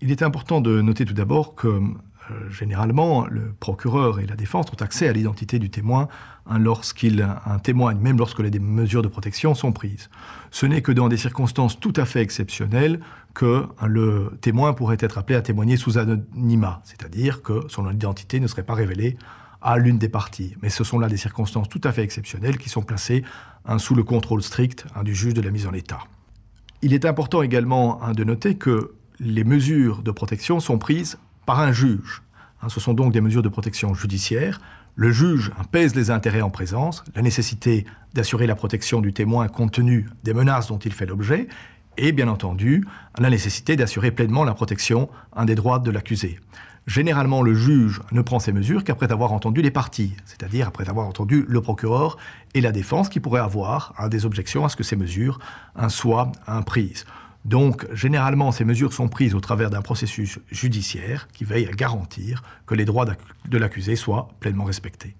Il est important de noter tout d'abord que euh, généralement le procureur et la défense ont accès à l'identité du témoin hein, lorsqu'il lorsqu'il témoigne, même lorsque les mesures de protection sont prises. Ce n'est que dans des circonstances tout à fait exceptionnelles que hein, le témoin pourrait être appelé à témoigner sous anonymat, c'est-à-dire que son identité ne serait pas révélée à l'une des parties. Mais ce sont là des circonstances tout à fait exceptionnelles qui sont placées hein, sous le contrôle strict du juge de la mise en état. Il est important également de noter que les mesures de protection sont prises par un juge. Hein, ce sont donc des mesures de protection judiciaire. Le juge pèse les intérêts en présence, la nécessité d'assurer la protection du témoin compte tenu des menaces dont il fait l'objet, et bien entendu la nécessité d'assurer pleinement la protection des droits de l'accusé. Généralement, le juge ne prend ces mesures qu'après avoir entendu les parties, c'est-à-dire après avoir entendu le procureur et la défense qui pourraient avoir hein, des objections à ce que ces mesures hein, soient prises. Donc, généralement, ces mesures sont prises au travers d'un processus judiciaire qui veille à garantir que les droits de l'accusé soient pleinement respectés.